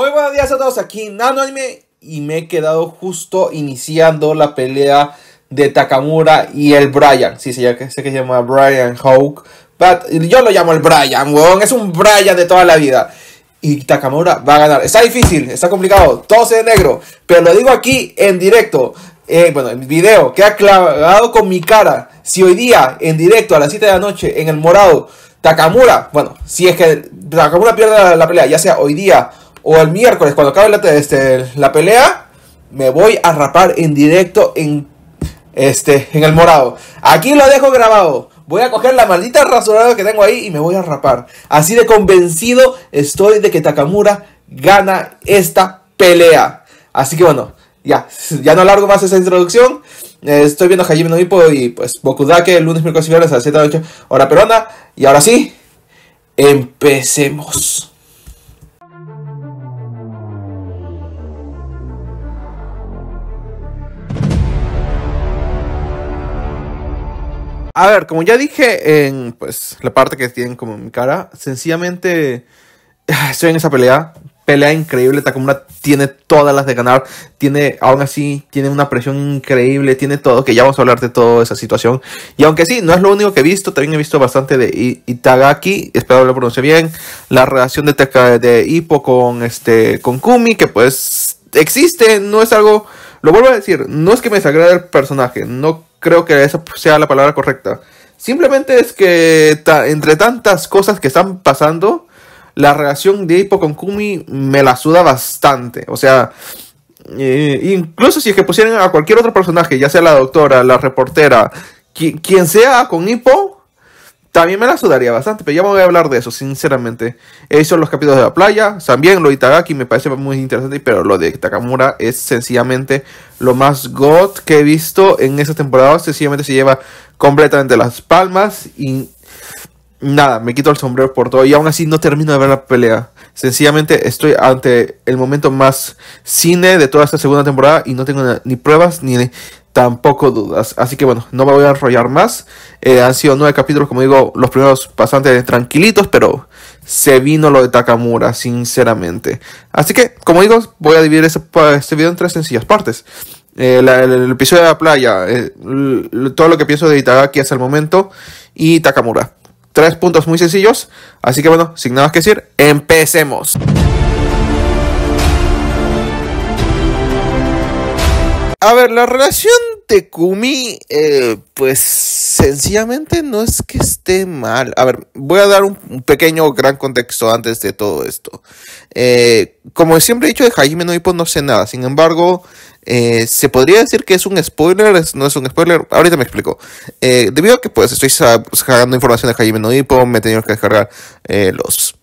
Muy buenos días a todos aquí Nano y me he quedado justo iniciando la pelea de Takamura y el Brian. Sí, ya sé que se llama Brian Hawk, yo lo llamo el Brian, weón, es un Brian de toda la vida. Y Takamura va a ganar. Está difícil, está complicado, todo se negro, pero lo digo aquí en directo. Eh, bueno, el video que ha clavado con mi cara. Si hoy día, en directo a las 7 de la noche, en el morado, Takamura, bueno, si es que Takamura pierde la pelea, ya sea hoy día o el miércoles, cuando acabe este, la, pelea, me voy a rapar en directo en, este, en el morado. Aquí lo dejo grabado. Voy a coger la maldita rasurada que tengo ahí y me voy a rapar. Así de convencido estoy de que Takamura gana esta pelea. Así que bueno, ya, ya no largo más esa introducción. Eh, estoy viendo Hajime no y pues Bokudake el lunes, miércoles y viernes a las 7 de la noche, hora peruana. Y ahora sí, empecemos. A ver, como ya dije en pues, la parte que tienen como mi cara, sencillamente estoy en esa pelea. Pelea increíble, Takumura tiene todas las de ganar, tiene, aún así, tiene una presión increíble, tiene todo, que ya vamos a hablar de toda esa situación. Y aunque sí, no es lo único que he visto, también he visto bastante de Itagaki, espero lo pronuncie bien, la relación de, Taka, de Ipo con, este, con Kumi, que pues existe, no es algo, lo vuelvo a decir, no es que me desagrade el personaje, no creo que esa sea la palabra correcta. Simplemente es que entre tantas cosas que están pasando, la relación de Hippo con Kumi me la suda bastante. O sea, eh, incluso si es que pusieran a cualquier otro personaje, ya sea la doctora, la reportera, quien sea con Hippo, mí me la sudaría bastante, pero ya voy a hablar de eso, sinceramente. He son los capítulos de la playa. También lo de Itagaki me parece muy interesante, pero lo de Takamura es sencillamente lo más god que he visto en esa temporada. Sencillamente se lleva completamente las palmas. Y nada, me quito el sombrero por todo y aún así no termino de ver la pelea. Sencillamente estoy ante el momento más cine de toda esta segunda temporada y no tengo ni pruebas ni tampoco dudas. Así que bueno, no me voy a enrollar más. Eh, han sido nueve capítulos, como digo, los primeros bastante tranquilitos, pero se vino lo de Takamura, sinceramente. Así que, como digo, voy a dividir este, este video en tres sencillas partes. Eh, el, episodio de la playa, eh, todo lo que pienso de Itagaki hasta el momento y Takamura tres puntos muy sencillos. Así que bueno, sin nada más que decir, empecemos. A ver, la relación de Kumi, eh, pues sencillamente no es que esté mal. A ver, voy a dar un, pequeño, gran contexto antes de todo esto. Eh, como siempre he dicho de Jaime no no sé nada. Sin embargo, eh, se podría decir que es un spoiler, no es un spoiler. Ahorita me explico. debido a que pues estoy sacando información de Jaime no me he tenido que descargar los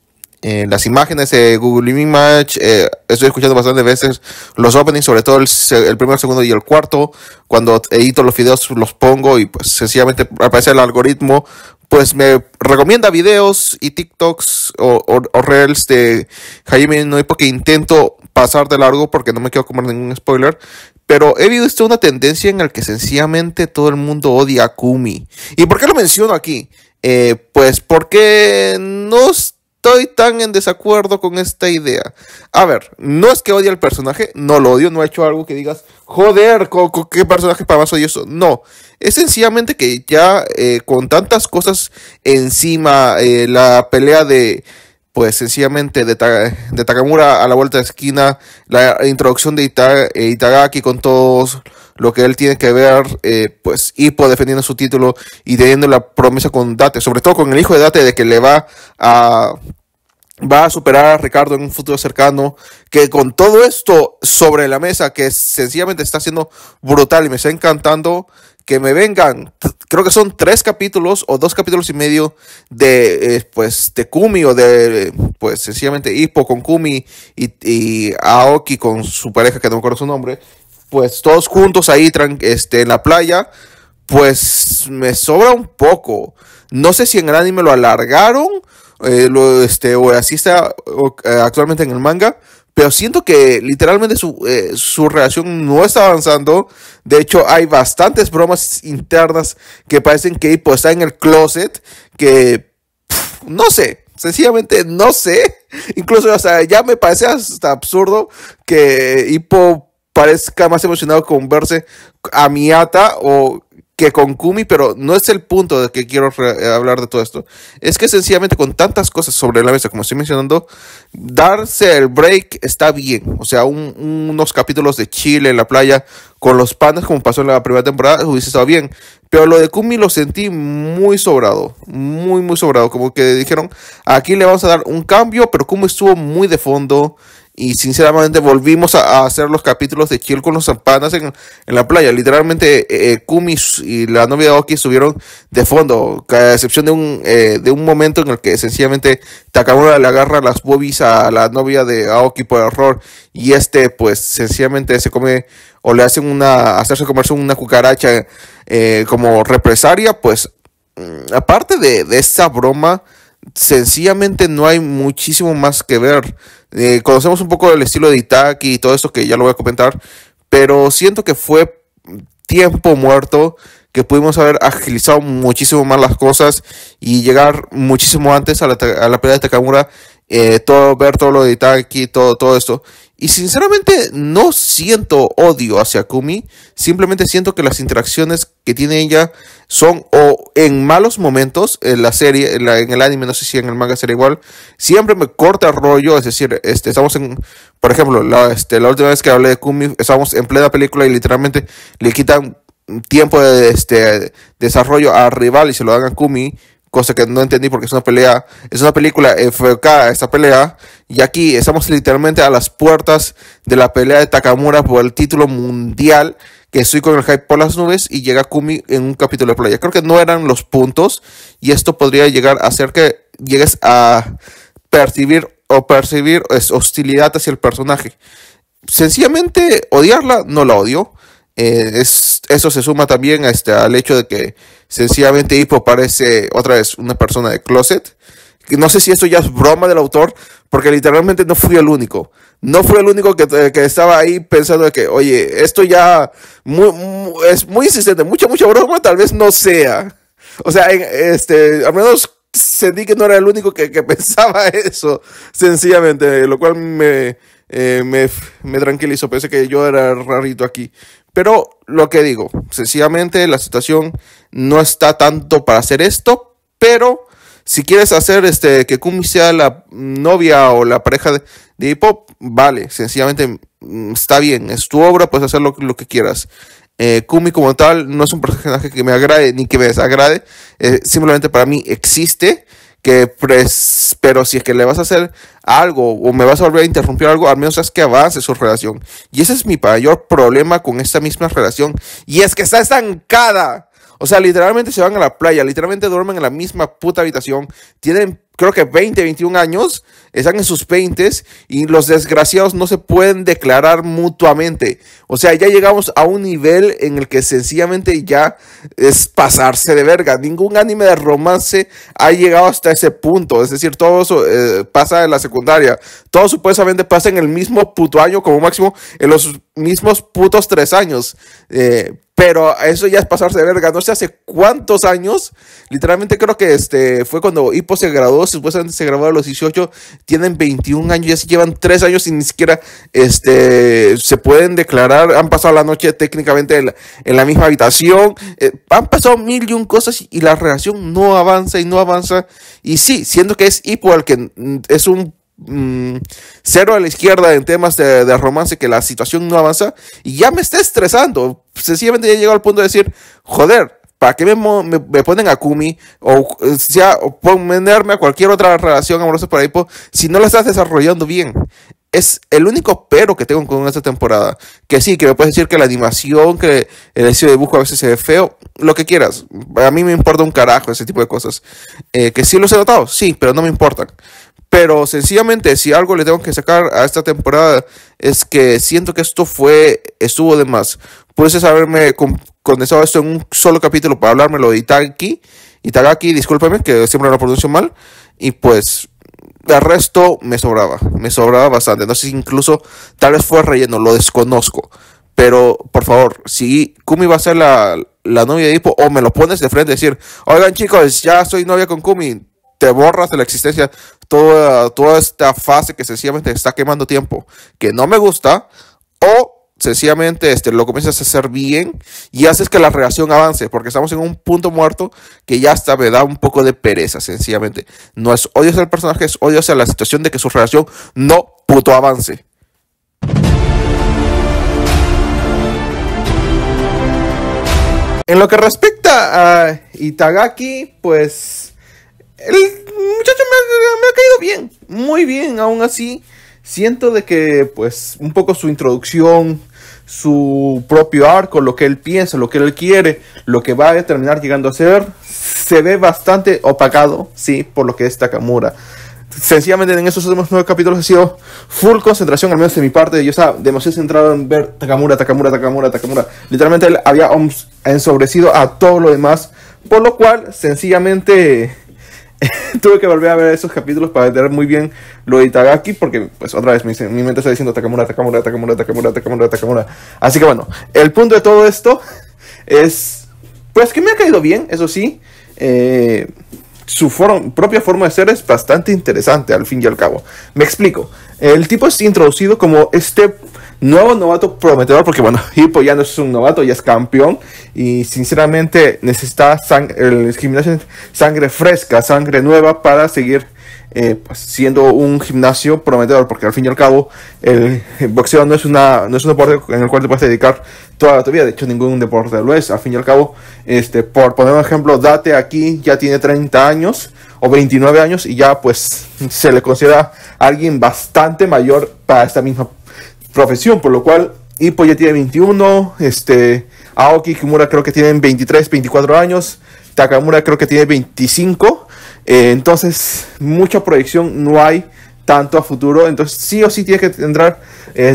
las imágenes de Google Image, eh, estoy escuchando bastantes veces los openings, sobre todo el, primer, segundo y el cuarto. Cuando edito los videos los pongo y pues sencillamente aparece el algoritmo, pues me recomienda videos y TikToks o, reels de Jaime hay Porque intento pasar de largo porque no me quiero comer ningún spoiler. Pero he visto una tendencia en la que sencillamente todo el mundo odia a Kumi. ¿Y por qué lo menciono aquí? Eh, pues porque no estoy tan en desacuerdo con esta idea. A ver, no es que odie al personaje, no lo odio, no ha hecho algo que digas, joder, qué personaje para más eso? No, es sencillamente que ya eh, con tantas cosas encima, eh, la pelea de pues sencillamente de, Takamura a la vuelta de esquina, la introducción de eh, Itagaki con todo lo que él tiene que ver, eh, pues por defendiendo su título y teniendo la promesa con Date, sobre todo con el hijo de Date de que le va a va a superar a Ricardo en un futuro cercano, que con todo esto sobre la mesa, que sencillamente está siendo brutal y me está encantando, que me vengan, creo que son tres capítulos o dos capítulos y medio de, eh, pues, de Kumi o de, pues, sencillamente Hippo con Kumi y, Aoki con su pareja, que no me acuerdo su nombre, pues todos juntos ahí este, en la playa, pues me sobra un poco. No sé si en el anime lo alargaron eh, lo, este, o así está eh, actualmente en el manga, pero siento que literalmente eh, su, relación no está avanzando. De hecho, hay bastantes bromas internas que parecen que Hippo está en el closet, que no sé, sencillamente no sé. Incluso o ya me parece hasta absurdo que Hippo parezca más emocionado con verse a Miata o que con Kumi, pero no es el punto de que quiero eh, hablar de todo esto. Es que sencillamente con tantas cosas sobre la mesa, como estoy mencionando, darse el break está bien. O sea, unos capítulos de Chile en la playa con los panes, como pasó en la primera temporada, hubiese estado bien. Pero lo de Kumi lo sentí muy sobrado, muy, muy sobrado. Como que dijeron, aquí le vamos a dar un cambio, pero Kumi estuvo muy de fondo y sinceramente volvimos a, hacer los capítulos de Chill con los zampanas en, la playa. Literalmente eh, eh Kumi y la novia de Oki estuvieron de fondo, a excepción de un, eh, de un momento en el que sencillamente Takamura le agarra las bobis a la novia de Aoki por error y este pues sencillamente se come o le hacen una, hacerse comerse una cucaracha eh, como represaria, pues mm, aparte de, de esa broma sencillamente no hay muchísimo más que ver. Eh, conocemos un poco el estilo de Itaki y todo esto que ya lo voy a comentar, pero siento que fue tiempo muerto que pudimos haber agilizado muchísimo más las cosas y llegar muchísimo antes a la, pelea de Takamura, eh, todo, ver todo lo de Itaki, todo, todo esto. Y sinceramente no siento odio hacia Kumi, simplemente siento que las interacciones que tiene ella son o en malos momentos, en la serie, en, el anime, no sé si en el manga será igual, siempre me corta rollo, es decir, este, estamos en, por ejemplo, la, este, la última vez que hablé de Kumi, estábamos en plena película y literalmente le quitan tiempo de este, desarrollo a rival y se lo dan a Kumi cosa que no entendí porque es una pelea, es una película enfocada esta pelea, y aquí estamos literalmente a las puertas de la pelea de Takamura por el título mundial, que estoy con el hype por las nubes, y llega Kumi en un capítulo de playa. Creo que no eran los puntos, y esto podría llegar a hacer que llegues a percibir o percibir hostilidad hacia el personaje. Sencillamente odiarla, no la odio. Eh, es, eso se suma también este, al hecho de que sencillamente Hippo parece otra vez una persona de closet. No sé si esto ya es broma del autor, porque literalmente no fui el único. No fui el único que, eh, estaba ahí pensando que, oye, esto ya es muy insistente, mucha, mucha broma, tal vez no sea. O sea, este, al menos sentí que no era el único que, pensaba eso, sencillamente, lo cual me, eh, me, me, tranquilizó. Pensé que yo era rarito aquí. Pero lo que digo, sencillamente la situación no está tanto para hacer esto, pero si quieres hacer este que Kumi sea la novia o la pareja de, hip hop, vale, sencillamente mm, está bien, es tu obra, puedes hacer lo, que quieras. Eh, Kumi como tal no es un personaje que me agrade ni que me desagrade, eh, simplemente para mí existe que pres, pero si es que le vas a hacer algo o me vas a volver a interrumpir algo, al menos es que avance su relación. Y ese es mi mayor problema con esta misma relación. Y es que está estancada. O sea, literalmente se van a la playa, literalmente duermen en la misma puta habitación, tienen creo que 20, 21 años, están en sus 20 y los desgraciados no se pueden declarar mutuamente. O sea, ya llegamos a un nivel en el que sencillamente ya es pasarse de verga. Ningún anime de romance ha llegado hasta ese punto. Es decir, todo eso eh, pasa en la secundaria. Todo supuestamente pasa en el mismo puto año, como máximo, en los mismos putos tres años. Eh, pero eso ya es pasarse de verga. No sé hace cuántos años. Literalmente creo que este fue cuando Hippo se graduó. Supuestamente se graduó a los 18. Tienen 21 años. Ya así llevan 3 años y ni siquiera este, se pueden declarar. Han pasado la noche técnicamente en la, misma habitación. Eh, han pasado mil y un cosas y, la relación no avanza y no avanza. Y sí, siendo que es Hippo el que mm, es un mm, cero a la izquierda en temas de, de, romance, que la situación no avanza y ya me está estresando sencillamente ya llegó al punto de decir, joder, ¿para qué me, me, ponen a Kumi? O eh, sea, o ponerme a cualquier otra relación amorosa por ahí, si no la estás desarrollando bien es el único pero que tengo con esta temporada. Que sí, que me puedes decir que la animación, que el estilo de dibujo a veces se ve feo, lo que quieras. A mí me importa un carajo ese tipo de cosas. Eh, que sí los he notado, sí, pero no me importan. Pero sencillamente, si algo le tengo que sacar a esta temporada, es que siento que esto fue, estuvo de más. Pude haberme condensado esto en un solo capítulo para hablármelo de Itagaki. Itagaki, discúlpeme que siempre lo pronuncio mal. Y pues de resto me sobraba, me sobraba bastante. No sé si incluso tal vez fue relleno, lo desconozco. Pero por favor, si Kumi va a ser la, la novia de hipo, o me lo pones de frente y decir, oigan chicos, ya soy novia con Kumi, te borras de la existencia toda, toda esta fase que sencillamente está quemando tiempo, que no me gusta, o sencillamente este, lo comienzas a hacer bien y haces que la relación avance, porque estamos en un punto muerto que ya hasta me da un poco de pereza, sencillamente. No es odio hacia el personaje, es odio hacia la situación de que su relación no puto avance. En lo que respecta a Itagaki, pues el muchacho me ha, caído bien, muy bien, aún así siento de que pues un poco su introducción su propio arco, lo que él piensa, lo que él quiere, lo que va a terminar llegando a ser, se ve bastante opacado, sí, por lo que es Takamura. Sencillamente en esos últimos nueve capítulos ha sido full concentración, al menos de mi parte. Yo estaba demasiado centrado en ver Takamura, Takamura, Takamura, Takamura. Literalmente él había ensobrecido a todo lo demás. Por lo cual, sencillamente tuve que volver a ver esos capítulos para entender muy bien lo de Itagaki, porque pues otra vez mi, mente está diciendo Takamura, Takamura, Takamura, Takamura, Takamura, Takamura. Así que bueno, el punto de todo esto es, pues que me ha caído bien, eso sí. Eh, su propia forma de ser es bastante interesante al fin y al cabo. Me explico. El tipo es introducido como este Nuevo novato prometedor, porque bueno, Hippo ya no es un novato, ya es campeón. Y sinceramente necesita el gimnasio sangre fresca, sangre nueva para seguir eh, pues, siendo un gimnasio prometedor, porque al fin y al cabo el, boxeo no es, una, un deporte en el cual te puedes dedicar toda tu vida, de hecho ningún deporte lo es, al fin y al cabo, este, por poner un ejemplo, Date aquí ya tiene 30 años o 29 años y ya pues se le considera alguien bastante mayor para esta misma profesión, por lo cual pues ya tiene 21, este, Aoki Kimura creo que tienen 23, 24 años, Takamura creo que tiene 25, eh, entonces mucha proyección no hay tanto a futuro, entonces sí o sí tiene que entrar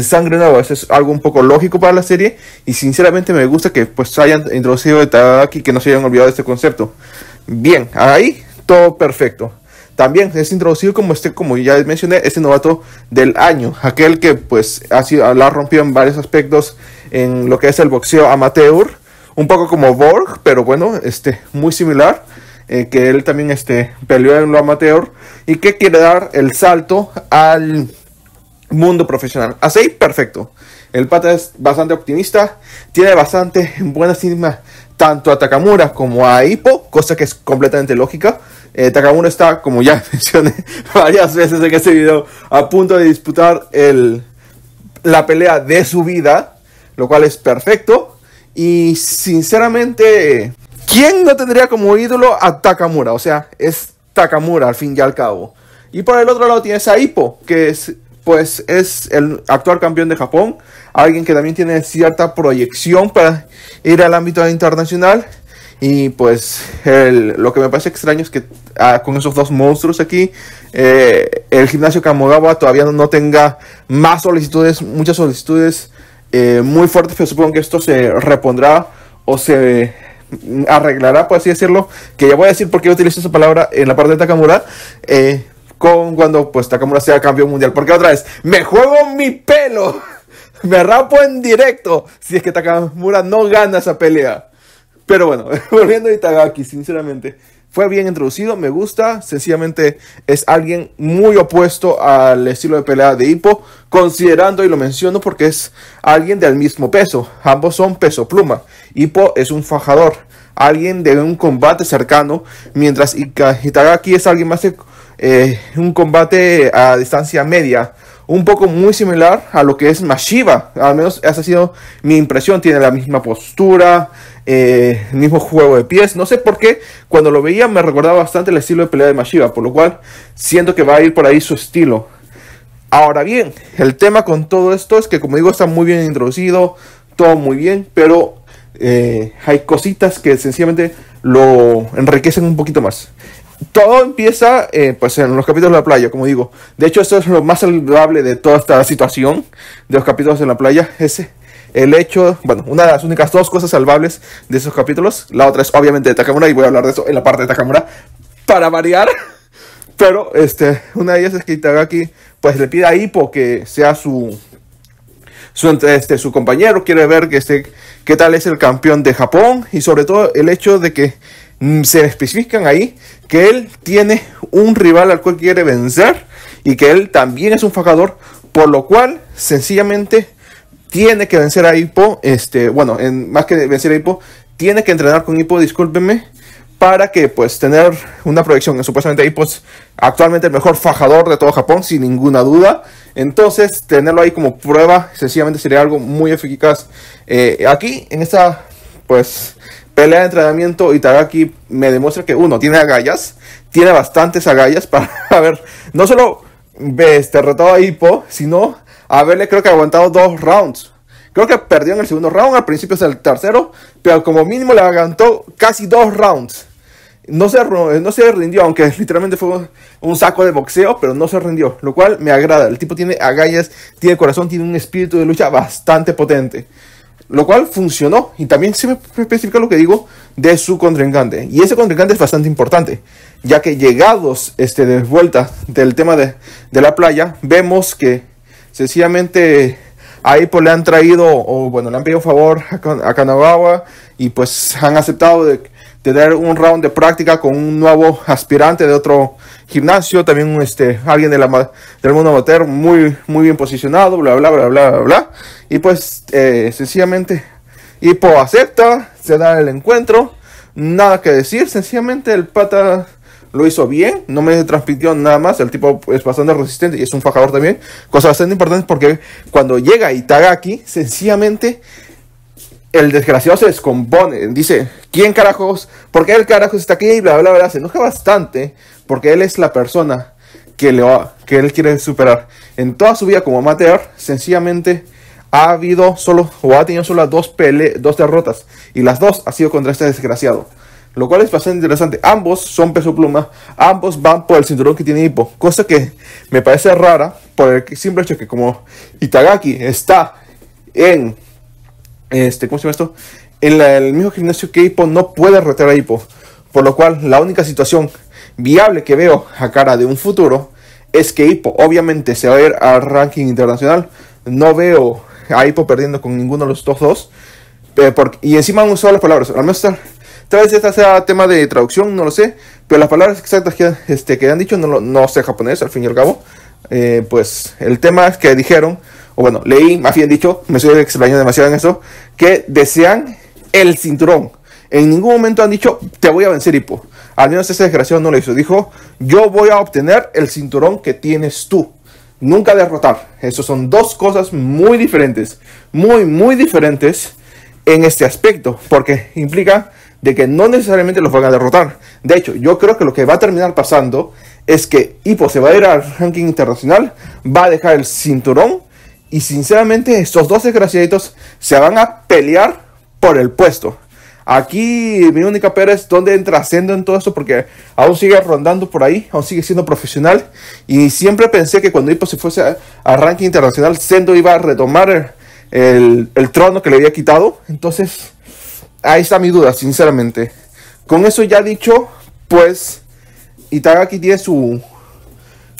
sangre nueva, eso es algo un poco lógico para la serie y sinceramente me gusta que pues hayan introducido de Takaki que no se hayan olvidado de este concepto. Bien, ahí todo perfecto también es introducido como este, como ya mencioné, este novato del año, aquel que pues ha sido, la rompió en varios aspectos en lo que es el boxeo amateur, un poco como Borg, pero bueno, este, muy similar, eh, que él también este, peleó en lo amateur y que quiere dar el salto al mundo profesional. Así, perfecto. El pata es bastante optimista, tiene bastante buena sima tanto a Takamura como a Hippo, cosa que es completamente lógica. Eh, Takamura está, como ya mencioné varias veces en este video, a punto de disputar el, la pelea de su vida, lo cual es perfecto. Y sinceramente, ¿quién no tendría como ídolo a Takamura? O sea, es Takamura al fin y al cabo. Y por el otro lado tienes a Hippo, que es pues es el actual campeón de Japón, alguien que también tiene cierta proyección para ir al ámbito internacional. Y pues lo que me parece extraño es que ah, con esos dos monstruos aquí, eh, el gimnasio Kamogawa todavía no tenga más solicitudes, muchas solicitudes eh, muy fuertes, pero supongo que esto se repondrá o se arreglará, por así decirlo, que ya voy a decir por qué utilizo esa palabra en la parte de Takamura, eh, con cuando pues Takamura sea campeón mundial. Porque otra vez, me juego mi pelo. Me rapo en directo si es que Takamura no gana esa pelea. Pero bueno, volviendo a Itagaki, sinceramente, fue bien introducido, me gusta. Sencillamente es alguien muy opuesto al estilo de pelea de Hippo, considerando, y lo menciono porque es alguien del mismo peso. Ambos son peso pluma. Hippo es un fajador, alguien de un combate cercano, mientras Itagaki es alguien más eh, un combate a distancia media, un poco muy similar a lo que es Mashiva, al menos esa ha sido mi impresión, tiene la misma postura, El eh, mismo juego de pies, no sé por qué, cuando lo veía me recordaba bastante el estilo de pelea de Mashiva, por lo cual siento que va a ir por ahí su estilo. Ahora bien, el tema con todo esto es que como digo está muy bien introducido, todo muy bien, pero eh, hay cositas que sencillamente lo enriquecen un poquito más todo empieza eh, pues en los capítulos de la playa, como digo. De hecho, eso es lo más salvable de toda esta situación de los capítulos en la playa. Ese, el hecho, bueno, una de las únicas dos cosas salvables de esos capítulos. La otra es obviamente de Takamura y voy a hablar de eso en la parte de Takamura para variar. Pero este, una de ellas es que Itagaki pues le pide a Hippo que sea su su, este, su compañero, quiere ver que qué tal es el campeón de Japón y sobre todo el hecho de que Mm, se especifican ahí que él tiene un rival al cual quiere vencer y que él también es un fajador por lo cual sencillamente tiene que vencer a Hippo, este, bueno, más que vencer a Hippo, tiene que entrenar con Hippo, discúlpenme, para que pues tener una proyección supuestamente Hippo es actualmente el mejor fajador de todo Japón, sin ninguna duda. Entonces, tenerlo ahí como prueba sencillamente sería algo muy eficaz. Eh, aquí, en esta pues pelea de entrenamiento, aquí me demuestra que uno tiene agallas, tiene bastantes agallas para haber no solo este, a Hippo, sino haberle creo que aguantado dos rounds. Creo que perdió en el segundo round, al principio es el tercero, pero como mínimo le aguantó casi dos rounds. No se, eh, no se rindió, aunque literalmente fue un saco de boxeo, pero no se rindió, lo cual me agrada. El tipo tiene agallas, tiene corazón, tiene un espíritu de lucha bastante potente lo cual funcionó. Y también se me especifica lo que digo de su contrincante. Y ese contrincante es bastante importante, ya que llegados este, de vuelta del tema de, la playa, vemos que sencillamente ahí Apple pues, le han traído, o bueno, le han pedido favor a, a y pues han aceptado de, de, dar un round de práctica con un nuevo aspirante de otro, gimnasio, también este, alguien del mundo amateur muy, muy bien posicionado, bla, bla, bla, bla, bla, bla. Y pues eh, sencillamente Hippo acepta, se da el encuentro, nada que decir, sencillamente el pata lo hizo bien, no me transmitió nada más, el tipo es bastante resistente y es un fajador también, cosa bastante importante porque cuando llega Itagaki, sencillamente el desgraciado se descompone. Dice, ¿quién carajos? ¿Por qué el carajos está aquí? Y bla, bla, bla. Se enoja bastante porque él es la persona que, le va, que él quiere superar. En toda su vida como amateur, sencillamente ha habido solo o ha tenido solo dos, pele dos derrotas. Y las dos ha sido contra este desgraciado. Lo cual es bastante interesante. Ambos son peso pluma. Ambos van por el cinturón que tiene Hippo. Cosa que me parece rara por el simple hecho que como Itagaki está en este, ¿Cómo se llama esto? El, el mismo gimnasio que Hippo no puede retar a Hippo. Por lo cual, la única situación viable que veo a cara de un futuro es que Hippo obviamente se va a ir al ranking internacional. No veo a Hippo perdiendo con ninguno de los dos eh, y encima han usado las palabras. Al menos tal vez este sea tema de traducción, no lo sé. Pero las palabras exactas que, este, que han dicho no, no sé japonés, al fin y al cabo. Eh, pues el tema es que dijeron o bueno, leí, más bien dicho, me estoy extrañando demasiado en eso, que desean el cinturón. En ningún momento han dicho, te voy a vencer, Hipo. Al menos esa desgraciado no lo hizo. Dijo, yo voy a obtener el cinturón que tienes tú. Nunca derrotar. Esas son dos cosas muy diferentes. Muy, muy diferentes en este aspecto. Porque implica de que no necesariamente los van a derrotar. De hecho, yo creo que lo que va a terminar pasando es que Hipo se va a ir al ranking internacional, va a dejar el cinturón y sinceramente, estos dos desgraciaditos se van a pelear por el puesto. Aquí mi única pera es dónde entra Sendo en todo esto, porque aún sigue rondando por ahí, aún sigue siendo profesional. Y siempre pensé que cuando Ipo se fuese a, ranking internacional, Sendo iba a retomar el, el, trono que le había quitado. Entonces, ahí está mi duda, sinceramente. Con eso ya dicho, pues Itagaki tiene su,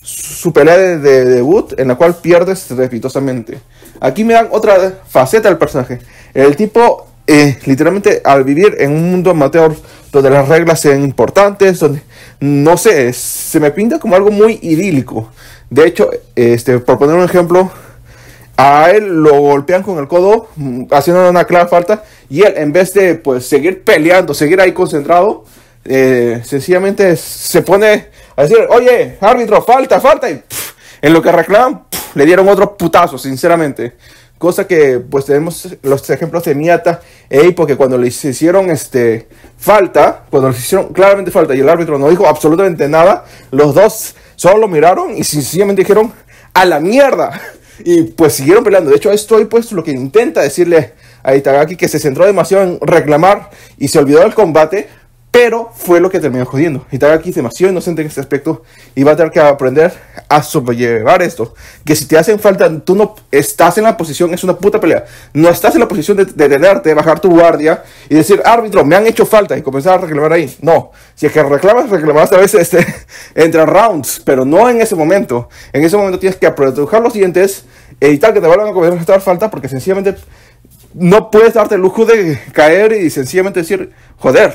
su pelea de, debut en la cual pierde repitosamente Aquí me dan otra faceta del personaje. El tipo, eh, literalmente, al vivir en un mundo amateur donde las reglas sean importantes, donde, no sé, se me pinta como algo muy idílico. De hecho, este, por poner un ejemplo, a él lo golpean con el codo, mm, haciendo una clara falta, y él, en vez de pues, seguir peleando, seguir ahí concentrado, eh, sencillamente se pone decir, oye, árbitro, falta, falta. Y en lo que reclaman, le dieron otro putazo, sinceramente. Cosa que, pues, tenemos los ejemplos de Miata e porque cuando les hicieron este, falta, cuando les hicieron claramente falta y el árbitro no dijo absolutamente nada, los dos solo lo miraron y sencillamente dijeron, a la mierda. Y pues siguieron peleando. De hecho, esto hoy, pues, lo que intenta decirle a Itagaki que se centró demasiado en reclamar y se olvidó del combate, pero fue lo que terminó jodiendo. Y estaba es demasiado inocente en este aspecto y va a tener que aprender a sobrellevar esto. Que si te hacen falta, tú no estás en la posición, es una puta pelea. No estás en la posición de detenerte, bajar tu guardia y decir, árbitro, me han hecho falta y comenzar a reclamar ahí. No, si es que reclamas, reclamas a veces este, entre rounds, pero no en ese momento. En ese momento tienes que producir los dientes, evitar que te vuelvan a hacer falta porque sencillamente no puedes darte el lujo de caer y sencillamente decir, joder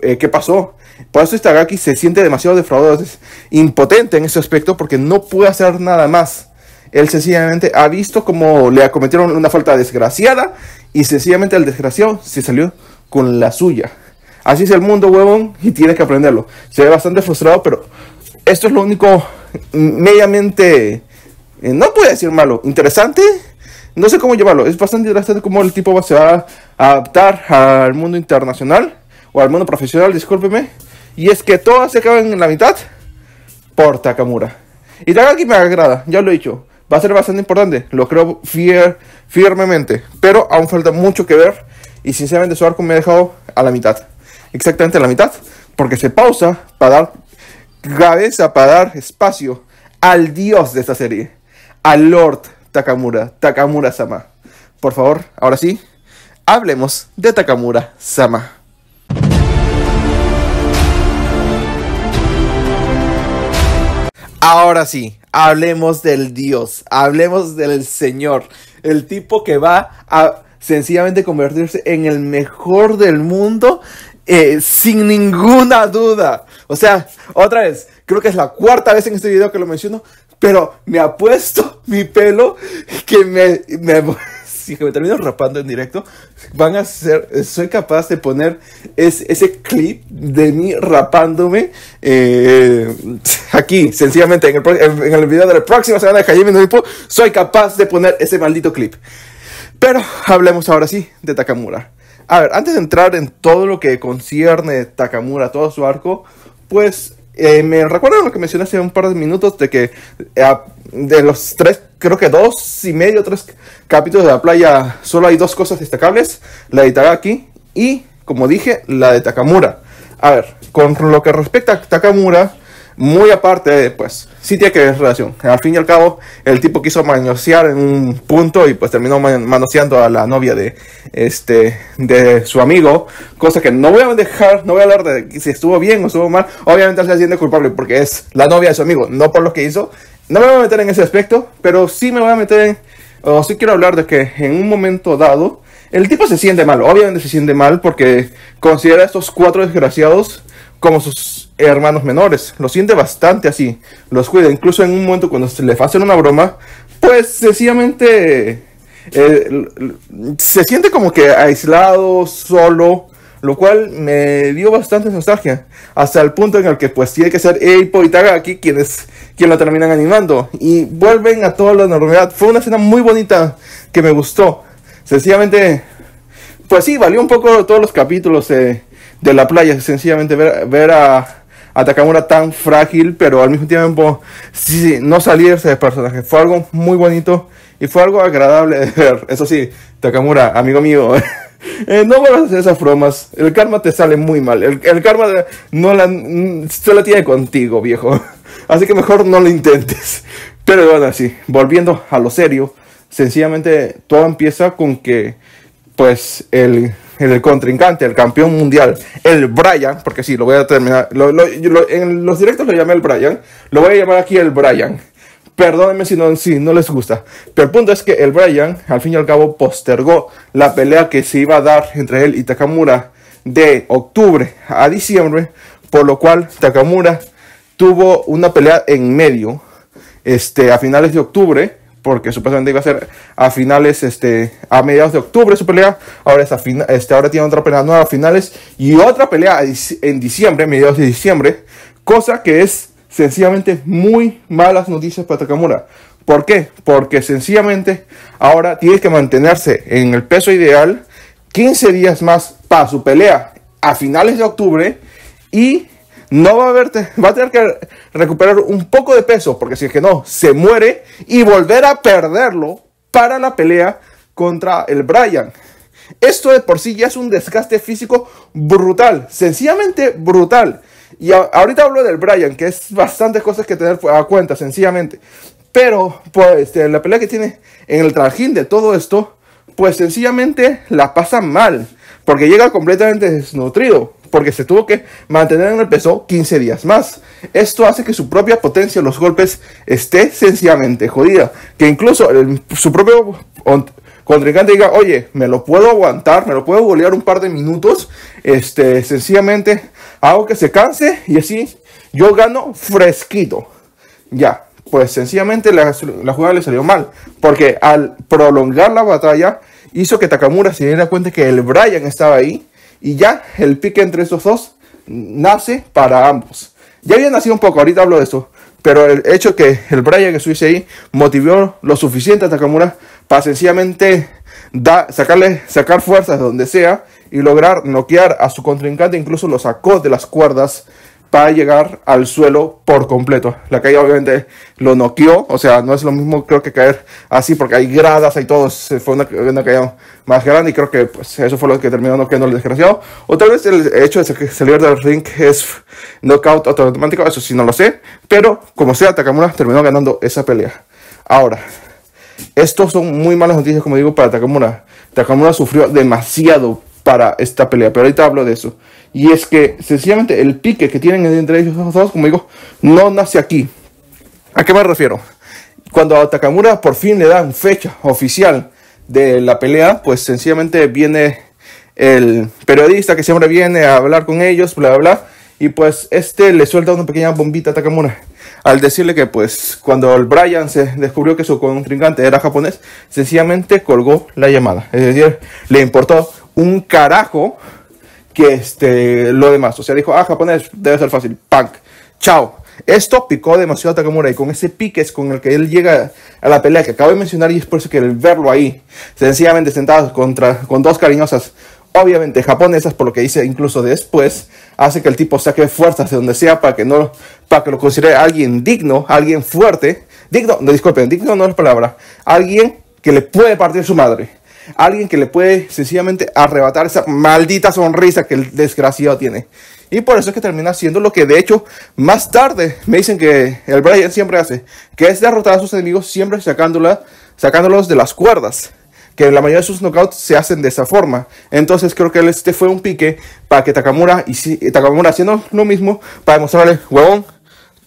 eh, ¿Qué, pasó? Por eso Itagaki se siente demasiado defraudado, es impotente en ese aspecto porque no puede hacer nada más. Él sencillamente ha visto como le acometieron una falta desgraciada y sencillamente al desgraciado se salió con la suya. Así es el mundo, huevón, y tiene que aprenderlo. Se ve bastante frustrado, pero esto es lo único mediamente, eh, no puede decir malo, interesante. No sé cómo llevarlo. Es bastante interesante cómo el tipo se va a adaptar al mundo internacional o al mundo profesional, discúlpeme, y es que todas se acaban en la mitad por Takamura. Y que me agrada, ya lo he dicho, va a ser bastante importante, lo creo firmemente, pero aún falta mucho que ver y sinceramente su arco me ha dejado a la mitad, exactamente a la mitad, porque se pausa para dar cabeza, para dar espacio al dios de esta serie, al Lord Takamura, Takamura Sama. Por favor, ahora sí, hablemos de Takamura Sama. Ahora sí, hablemos del Dios, hablemos del Señor, el tipo que va a sencillamente convertirse en el mejor del mundo eh, sin ninguna duda. O sea, otra vez, creo que es la cuarta vez en este video que lo menciono, pero me apuesto mi pelo que me si me termino rapando en directo, van a ser, soy capaz de poner ese clip de mí rapándome eh, aquí, sencillamente, en el, video de la próxima semana de Jaime soy capaz de poner ese maldito clip. Pero hablemos ahora sí de Takamura. A ver, antes de entrar en todo lo que concierne Takamura, todo su arco, pues eh, me recuerdo lo que mencioné hace un par de minutos de que eh, de los tres creo que dos y medio, tres capítulos de la playa, solo hay dos cosas destacables, la de Itagaki y, como dije, la de Takamura. A ver, con lo que respecta a Takamura, muy aparte, pues sí tiene que ver relación. Al fin y al cabo, el tipo quiso manosear en un punto y pues terminó manoseando a la novia de este de su amigo, cosa que no voy a dejar, no voy a hablar de si estuvo bien o estuvo mal. Obviamente se siente culpable porque es la novia de su amigo, no por lo que hizo, no me voy a meter en ese aspecto, pero sí me voy a meter en. O sí quiero hablar de que en un momento dado. El tipo se siente mal, obviamente se siente mal porque considera a estos cuatro desgraciados como sus hermanos menores. Lo siente bastante así, los cuida. Incluso en un momento cuando se le hacen una broma, pues sencillamente eh, se siente como que aislado, solo, lo cual me dio bastante nostalgia. Hasta el punto en el que pues tiene que ser Eipo y aquí quienes quien lo terminan animando. Y vuelven a toda la normalidad. Fue una escena muy bonita que me gustó. Sencillamente, pues sí, valió un poco todos los capítulos eh, de la playa. Sencillamente ver, a, Takamura tan frágil, pero al mismo tiempo, sí, no salirse de personaje. Fue algo muy bonito y fue algo agradable de ver. Eso sí, Takamura, amigo mío. Eh, no vuelvas a hacer esas bromas. El karma te sale muy mal. El, karma no la, mm, se la tiene contigo, viejo. Así que mejor no lo intentes. Pero bueno, sí, volviendo a lo serio, sencillamente todo empieza con que, pues, el, el contrincante, el campeón mundial, el Brian, porque sí, lo voy a terminar, en los directos lo llamé el Brian, lo voy a llamar aquí el Brian. Perdónenme si no, si no les gusta, pero el punto es que el Brian, al fin y al cabo, postergó la pelea que se iba a dar entre él y Takamura de octubre a diciembre, por lo cual Takamura tuvo una pelea en medio este, a finales de octubre, porque supuestamente iba a ser a finales, este, a mediados de octubre su pelea, ahora, este, ahora tiene otra pelea nueva a finales y otra pelea en diciembre, mediados de diciembre, cosa que es sencillamente muy malas noticias para Takamura. ¿Por qué? Porque sencillamente ahora tiene que mantenerse en el peso ideal 15 días más para su pelea a finales de octubre y no va a verte, va a tener que recuperar un poco de peso, porque si es que no, se muere y volver a perderlo para la pelea contra el Brian. Esto de por sí ya es un desgaste físico brutal, sencillamente brutal. Y ahorita hablo del Brian, que es bastantes cosas que tener a cuenta, sencillamente. Pero, pues, este, la pelea que tiene en el trajín de todo esto, pues sencillamente la pasa mal porque llega completamente desnutrido, porque se tuvo que mantener en el peso 15 días más. Esto hace que su propia potencia en los golpes esté sencillamente jodida, que incluso su propio contrincante diga, oye, me lo puedo aguantar, me lo puedo golear un par de minutos, este, sencillamente hago que se canse y así yo gano fresquito. Ya, pues sencillamente la, la jugada le salió mal, porque al prolongar la batalla, hizo que Takamura se diera cuenta que el Brian estaba ahí y ya el pique entre esos dos nace para ambos. Ya había nacido un poco, ahorita hablo de eso, pero el hecho que el Brian estuviese ahí motivó lo suficiente a Takamura para sencillamente da, sacarle, sacar fuerzas de donde sea y lograr noquear a su contrincante, incluso lo sacó de las cuerdas para llegar al suelo por completo. La caída obviamente lo noqueó, o sea, no es lo mismo creo que caer así porque hay gradas, y todo, fue una, caída más grande y creo que pues, eso fue lo que terminó noqueando al desgraciado. Otra vez el hecho de salir del ring es knockout automático, eso sí no lo sé, pero como sea, Takamura terminó ganando esa pelea. Ahora, estos son muy malas noticias como digo para Takamura. Takamura sufrió demasiado para esta pelea, pero ahorita hablo de eso. Y es que sencillamente el pique que tienen entre ellos dos, como digo, no nace aquí. ¿A qué me refiero? Cuando a Takamura por fin le dan fecha oficial de la pelea, pues sencillamente viene el periodista que siempre viene a hablar con ellos, bla, bla, bla. Y pues este le suelta una pequeña bombita a Takamura. Al decirle que pues cuando el Brian se descubrió que su contrincante era japonés, sencillamente colgó la llamada. Es decir, le importó un carajo que este, lo demás. O sea, dijo, ah, japonés, debe ser fácil. Punk. Chao. Esto picó demasiado a Takamura y con ese pique es con el que él llega a la pelea que acabo de mencionar y es por eso que el verlo ahí, sencillamente sentado contra, con dos cariñosas, obviamente japonesas, por lo que dice incluso después, hace que el tipo saque fuerzas de donde sea para que, no, para que lo considere alguien digno, alguien fuerte, digno, no disculpen, digno no es palabra, alguien que le puede partir su madre. Alguien que le puede sencillamente arrebatar esa maldita sonrisa que el desgraciado tiene. Y por eso es que termina haciendo lo que de hecho más tarde me dicen que el Brian siempre hace, que es derrotar a sus enemigos siempre sacándola, sacándolos de las cuerdas. Que la mayoría de sus knockouts se hacen de esa forma. Entonces creo que este fue un pique para que Takamura y eh, Takamura haciendo lo mismo para demostrarle, huevón,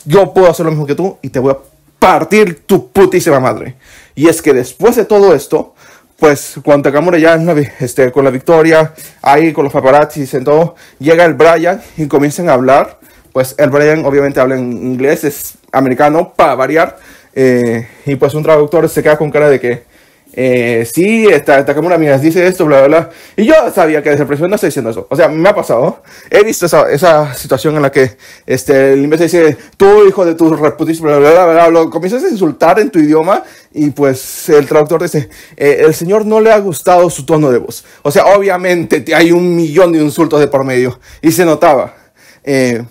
yo puedo hacer lo mismo que tú y te voy a partir tu putísima madre. Y es que después de todo esto, pues cuando Takamura ya este, con la victoria, ahí con los paparazzi y todo, llega el Brian y comienzan a hablar. Pues el Brian obviamente habla en inglés, es americano para variar. Eh, y pues un traductor se queda con cara de que, eh, sí, está esta cámara, dice esto, bla, bla, bla. Y yo sabía que desde el principio no estoy diciendo eso. O sea, me ha pasado. He visto esa, situación en la que este, el imbécil dice, tú, hijo de tu bla, bla, bla, Comienzas a insultar en tu idioma y pues el traductor dice, eh, el señor no le ha gustado su tono de voz. O sea, obviamente hay un millón de insultos de por medio. Y se notaba. Eh,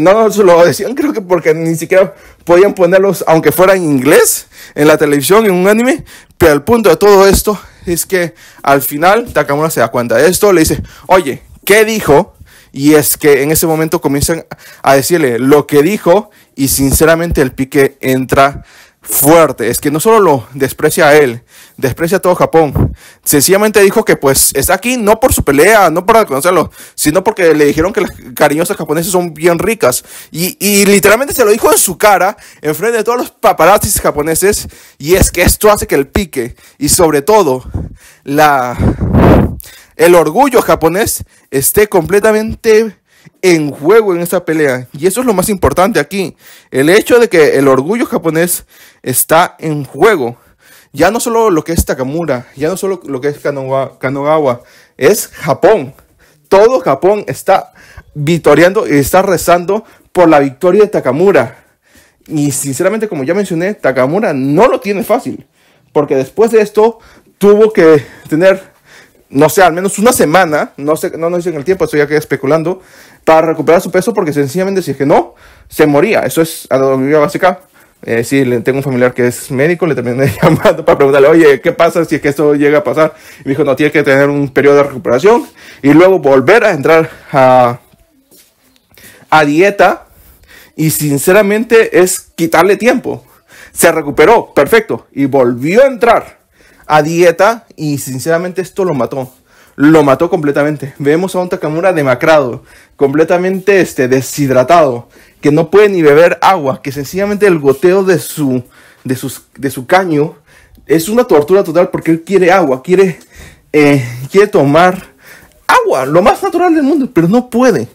no se lo decían, creo que porque ni siquiera podían ponerlos, aunque fuera en inglés, en la televisión, en un anime. Pero el punto de todo esto es que al final Takamura se da cuenta de esto, le dice, oye, ¿qué dijo? Y es que en ese momento comienzan a decirle lo que dijo y sinceramente el pique entra fuerte, es que no solo lo desprecia a él, desprecia a todo Japón. Sencillamente dijo que pues está aquí no por su pelea, no para conocerlo, sino porque le dijeron que las cariñosas japonesas son bien ricas. Y, literalmente se lo dijo en su cara, enfrente de todos los paparazzis japoneses. Y es que esto hace que el pique y sobre todo la, el orgullo japonés esté completamente en juego en esta pelea. Y eso es lo más importante aquí. El hecho de que el orgullo japonés está en juego. Ya no solo lo que es Takamura, ya no solo lo que es Kanogawa, es Japón. Todo Japón está victoriando y está rezando por la victoria de Takamura. Y sinceramente, como ya mencioné, Takamura no lo tiene fácil. Porque después de esto tuvo que tener, no sé, al menos una semana, no sé, no nos dicen el tiempo, estoy aquí especulando, para recuperar su peso porque sencillamente si es que no, se moría. Eso es a básica. Eh, sí, le tengo un familiar que es médico, le terminé llamando para preguntarle, oye, ¿qué pasa si es que esto llega a pasar? Y me dijo, no, tiene que tener un periodo de recuperación y luego volver a entrar a dieta. Y sinceramente es quitarle tiempo. Se recuperó, perfecto. Y volvió a entrar a dieta y sinceramente esto lo mató lo mató completamente. Vemos a un Takamura demacrado, completamente este, deshidratado, que no puede ni beber agua, que sencillamente el goteo de su, de sus, de su caño es una tortura total porque él quiere agua, quiere, eh, quiere tomar agua, lo más natural del mundo, pero no puede.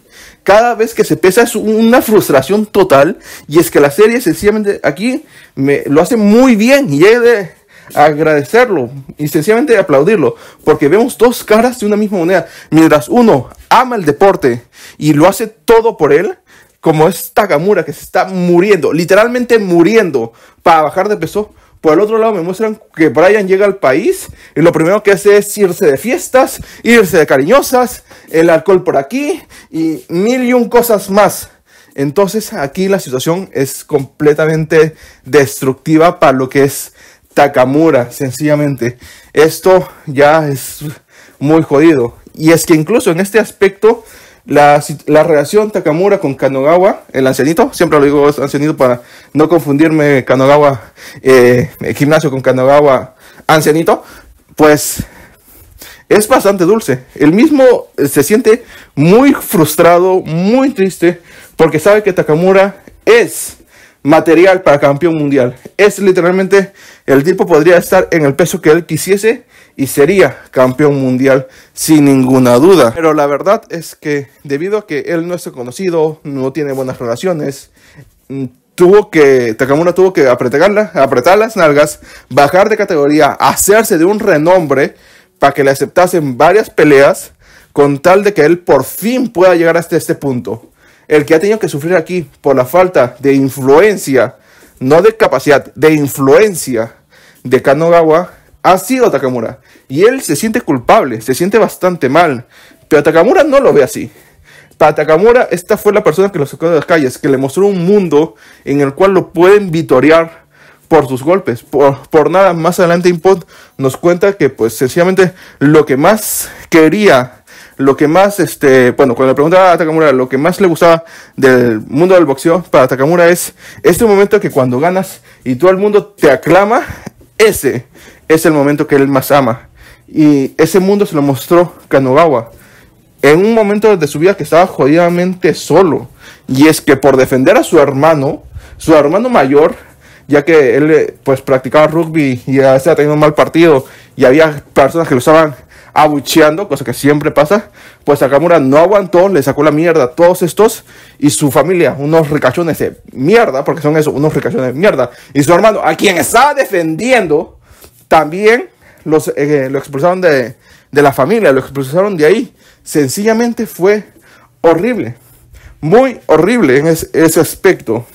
Cada vez que se pesa es una frustración total y es que la serie sencillamente aquí me, lo hace muy bien y llega de agradecerlo y sencillamente aplaudirlo, porque vemos dos caras de una misma moneda. Mientras uno ama el deporte y lo hace todo por él, como esta Takamura que se está muriendo, literalmente muriendo para bajar de peso. Por el otro lado me muestran que Brian llega al país y lo primero que hace es irse de fiestas, irse de cariñosas, el alcohol por aquí y mil y un cosas más. Entonces aquí la situación es completamente destructiva para lo que es Takamura, sencillamente. Esto ya es muy jodido. Y es que incluso en este aspecto, la, relación Takamura con Kanogawa, el ancianito, siempre lo digo ancianito para no confundirme Kanogawa, eh, el gimnasio con Kanogawa, ancianito, pues es bastante dulce. El mismo eh, se siente muy frustrado, muy triste, porque sabe que Takamura es material para campeón mundial. Es literalmente, el tipo podría estar en el peso que él quisiese y sería campeón mundial sin ninguna duda. Pero la verdad es que debido a que él no es conocido, no tiene buenas relaciones, mm, tuvo que, Takamura tuvo que apretar las nalgas, bajar de categoría, hacerse de un renombre para que le aceptasen varias peleas con tal de que él por fin pueda llegar hasta este punto el que ha tenido que sufrir aquí por la falta de influencia, no de capacidad, de influencia de Kanogawa, ha sido Takamura. Y él se siente culpable, se siente bastante mal. Pero Takamura no lo ve así. Para Takamura, esta fue la persona que lo sacó de las calles, que le mostró un mundo en el cual lo pueden vitorear por sus golpes, por, nada. Más adelante, Impot nos cuenta que, pues, sencillamente lo que más quería lo que más, este, bueno, cuando le preguntaba lo que más le gustaba del mundo del boxeo para Takamura es este momento que cuando ganas y todo el mundo te aclama, ese es el momento que él más ama. Y ese mundo se lo mostró Kanogawa en un momento de su vida que estaba jodidamente solo. Y es que por defender a su hermano, su hermano mayor ya que él eh, pues practicaba rugby y a veces ha tenido un mal partido y había personas que lo estaban abucheando, cosa que siempre pasa, pues Akamura no aguantó, le sacó la mierda a todos estos y su familia, unos ricachones de mierda, porque son eso, unos ricachones de mierda, y su hermano, a quien estaba defendiendo, también los, eh, eh, lo expulsaron de, de la familia, lo expulsaron de ahí. Sencillamente fue horrible, muy horrible en ese aspecto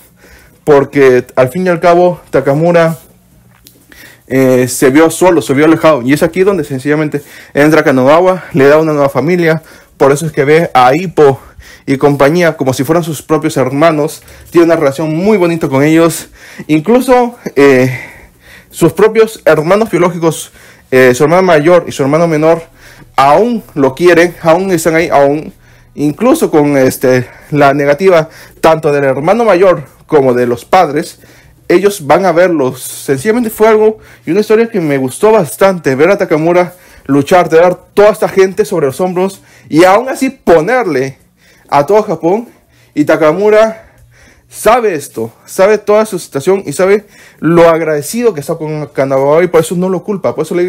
porque al fin y al cabo Takamura eh, se vio solo, se vio alejado. Y es aquí donde sencillamente entra Kanogawa, le da una nueva familia. Por eso es que ve a Hippo y compañía como si fueran sus propios hermanos. Tiene una relación muy bonita con ellos. Incluso eh, sus propios hermanos biológicos, eh, su hermano mayor y su hermano menor, aún lo quieren, aún están ahí, aún. Incluso con este, la negativa tanto del hermano mayor como de los padres, ellos van a verlos. Sencillamente fue algo y una historia que me gustó bastante. Ver a Takamura luchar, tener toda esta gente sobre los hombros y aún así ponerle a todo Japón. Y Takamura sabe esto, sabe toda su situación y sabe lo agradecido que está con Kanababa, y por eso no lo culpa. Por eso le,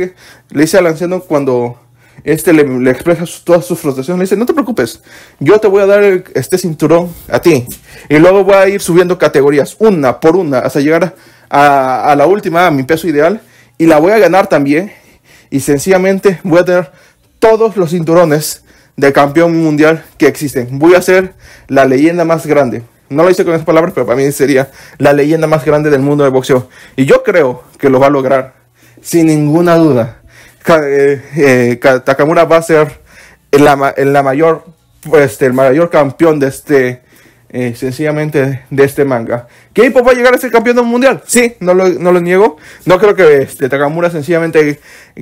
le dice al anciano cuando este le, expresa todas sus frustraciones. Le dice, no te preocupes, yo te voy a dar este cinturón a ti. Y luego voy a ir subiendo categorías, una por una, hasta llegar a, la última, a mi peso ideal. Y la voy a ganar también. Y sencillamente voy a tener todos los cinturones de campeón mundial que existen. Voy a ser la leyenda más grande. No lo hice con esas palabras, pero para mí sería la leyenda más grande del mundo de boxeo. Y yo creo que lo va a lograr, sin ninguna duda. Eh, eh, Takamura va a ser la, la mayor, este, el mayor campeón de este, eh, sencillamente de este manga. ¿Que va a llegar a ser campeón mundial? Sí, no lo, niego. No creo que este, Takamura sencillamente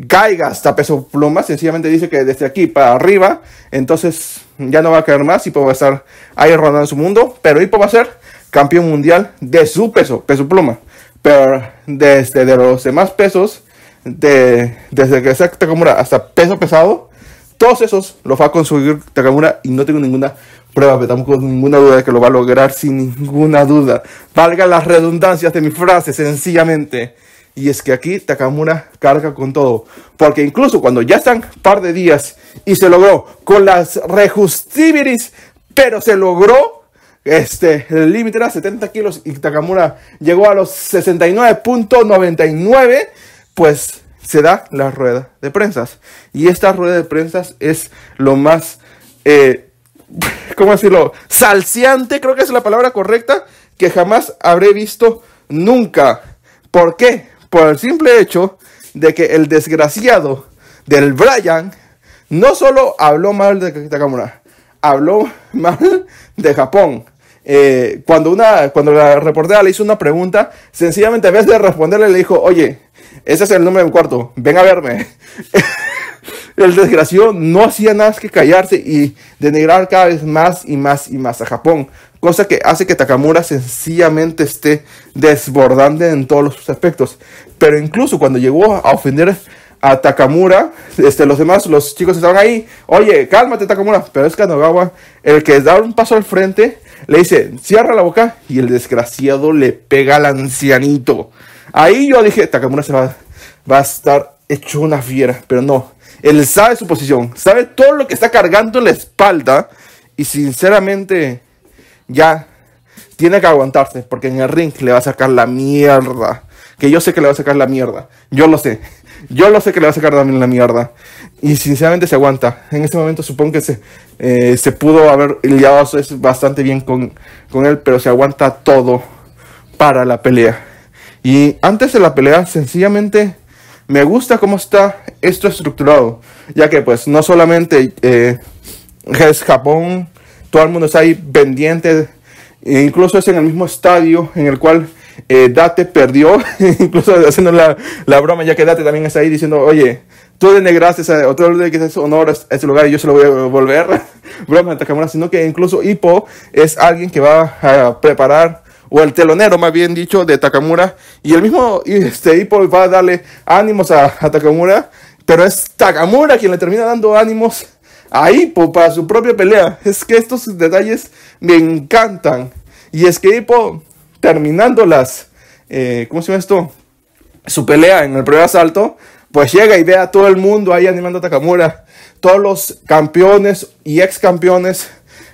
caiga hasta peso pluma. Sencillamente dice que desde aquí para arriba, entonces ya no va a caer más. y pues va a estar ahí rodando en su mundo. Pero Hipo va a ser campeón mundial de su peso, peso pluma. Pero desde este, de los demás pesos, de, desde que sea Takamura hasta peso pesado, todos esos los va a conseguir Takamura y no tengo ninguna prueba, pero tampoco ninguna duda de que lo va a lograr sin ninguna duda. Valga las redundancias de mi frase, sencillamente. Y es que aquí Takamura carga con todo. Porque incluso cuando ya están par de días y se logró con las rejustibiris, pero se logró este, el límite era 70 kilos y Takamura llegó a los 69.99 pues se da la rueda de prensas. Y esta rueda de prensas es lo más, eh, ¿cómo decirlo? Salciante, creo que es la palabra correcta, que jamás habré visto nunca. ¿Por qué? Por el simple hecho de que el desgraciado del Brian no solo habló mal de Takamura. habló mal de Japón. Eh, cuando una, cuando la reportera le hizo una pregunta, sencillamente en vez de responderle le dijo, oye, ese es el número de cuarto, ven a verme. el desgraciado no hacía nada que callarse y denigrar cada vez más y más y más a Japón, cosa que hace que Takamura sencillamente esté desbordante en todos sus aspectos. Pero incluso cuando llegó a ofender a Takamura, este, los demás, los chicos estaban ahí, oye, cálmate Takamura, pero es Kanagawa el que da un paso al frente, le dice, cierra la boca y el desgraciado le pega al ancianito. Ahí yo dije, Takamura se va, va a estar hecho una fiera, pero no. Él sabe su posición, sabe todo lo que está cargando en la espalda y sinceramente ya tiene que aguantarse porque en el ring le va a sacar la mierda. Que yo sé que le va a sacar la mierda. Yo lo sé. Yo lo sé que le va a sacar también la mierda. Y sinceramente se aguanta. En este momento supongo que se, eh, se pudo haber liado bastante bien con, con él, pero se aguanta todo para la pelea. Y antes de la pelea, sencillamente me gusta cómo está esto estructurado, ya que pues no solamente eh, es Japón, todo el mundo está ahí pendiente, e incluso es en el mismo estadio en el cual eh, Date perdió, incluso haciendo la, broma, ya que Date también está ahí diciendo, oye, tú denegraste eh, a otro de que es honor a ese este lugar y yo se lo voy a volver, broma de Takamura, sino que incluso Hippo es alguien que va a preparar o el telonero más bien dicho de Takamura y el mismo este va a darle ánimos a, Takamura pero es Takamura quien le termina dando ánimos a Ippo para su propia pelea es que estos detalles me encantan y es que Ippo, terminando las eh, ¿cómo se llama esto? su pelea en el primer asalto pues llega y ve a todo el mundo ahí animando a Takamura todos los campeones y ex campeones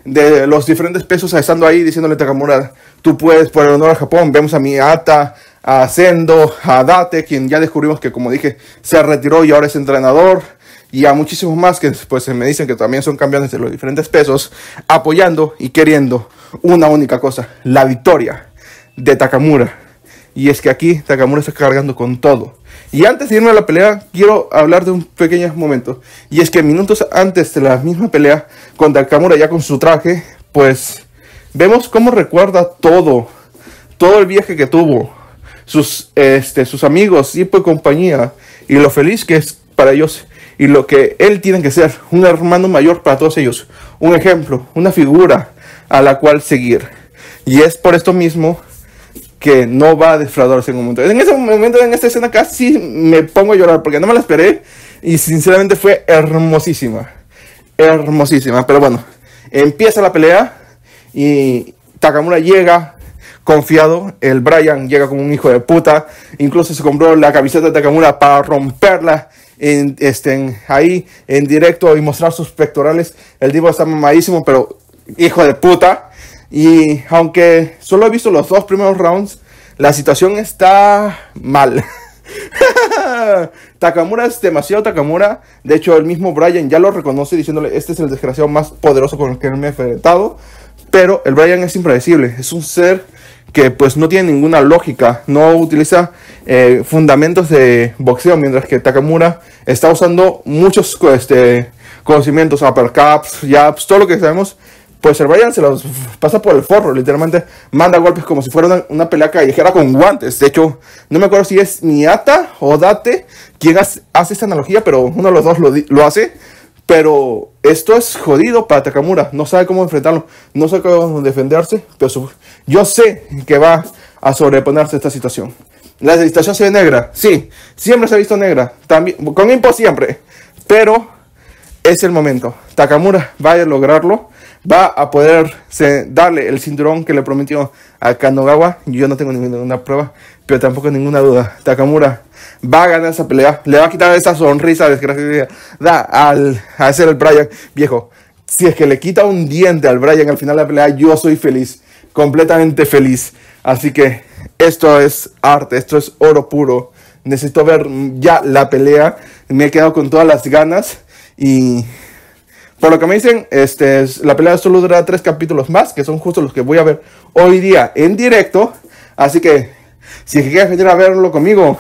de los diferentes pesos estando ahí diciéndole a Takamura, tú puedes por el honor a Japón, vemos a Miata, a Sendo, a Date, quien ya descubrimos que como dije se retiró y ahora es entrenador, y a muchísimos más que pues me dicen que también son campeones de los diferentes pesos, apoyando y queriendo una única cosa, la victoria de Takamura. Y es que aquí Takamura está cargando con todo y antes de irme a la pelea, quiero hablar de un pequeño momento. Y es que minutos antes de la misma pelea con Takamura, ya con su traje, pues vemos cómo recuerda todo, todo el viaje que tuvo, sus, este, sus amigos, y de compañía, y lo feliz que es para ellos, y lo que él tiene que ser, un hermano mayor para todos ellos, un ejemplo, una figura a la cual seguir. Y es por esto mismo que no va a defraudarse en un momento. En ese momento, en esta escena casi me pongo a llorar porque no me la esperé y sinceramente fue hermosísima. Hermosísima, pero bueno, empieza la pelea y Takamura llega confiado, el Brian llega como un hijo de puta, incluso se compró la camiseta de Takamura para romperla en, este, ahí en directo y mostrar sus pectorales. El tipo está mamadísimo, pero hijo de puta. Y aunque solo he visto los dos primeros rounds, la situación está mal. Takamura es demasiado Takamura. De hecho, el mismo Bryan ya lo reconoce diciéndole, este es el desgraciado más poderoso con el que me he enfrentado. Pero el Brian es impredecible. Es un ser que pues no tiene ninguna lógica. No utiliza eh, fundamentos de boxeo. Mientras que Takamura está usando muchos este, conocimientos, uppercuts, jabs, todo lo que sabemos pues el Bryan se los pasa por el forro, literalmente manda golpes como si fuera una, una, pelea callejera con guantes. De hecho, no me acuerdo si es Miata o Date quien hace, esta analogía, pero uno de los dos lo, hace. Pero esto es jodido para Takamura, no sabe cómo enfrentarlo, no sabe cómo defenderse, pero yo sé que va a sobreponerse a esta situación. La situación se ve negra, sí, siempre se ha visto negra, también, con Impo siempre, pero es el momento. Takamura va a lograrlo va a poder darle el cinturón que le prometió a Kanogawa. Yo no tengo ninguna prueba, pero tampoco ninguna duda. Takamura va a ganar esa pelea. Le va a quitar esa sonrisa desgraciada al hacer el Brian viejo. Si es que le quita un diente al Brian al final de la pelea, yo soy feliz. Completamente feliz. Así que esto es arte, esto es oro puro. Necesito ver ya la pelea. Me he quedado con todas las ganas. Y por lo que me dicen, este, la pelea solo durará tres capítulos más, que son justo los que voy a ver hoy día en directo. Así que, si quieres venir a verlo conmigo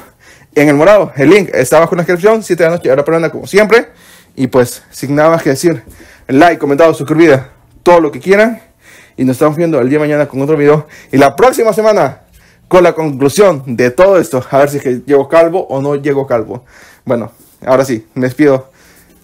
en el morado, el link está abajo en la descripción. 7 de la noche, ahora peruana, como siempre. Y pues, sin nada más que decir, like, comentado, suscribida, todo lo que quieran. Y nos estamos viendo el día de mañana con otro video. Y la próxima semana con la conclusión de todo esto. A ver si llego calvo o no llego calvo. Bueno, ahora sí, me despido.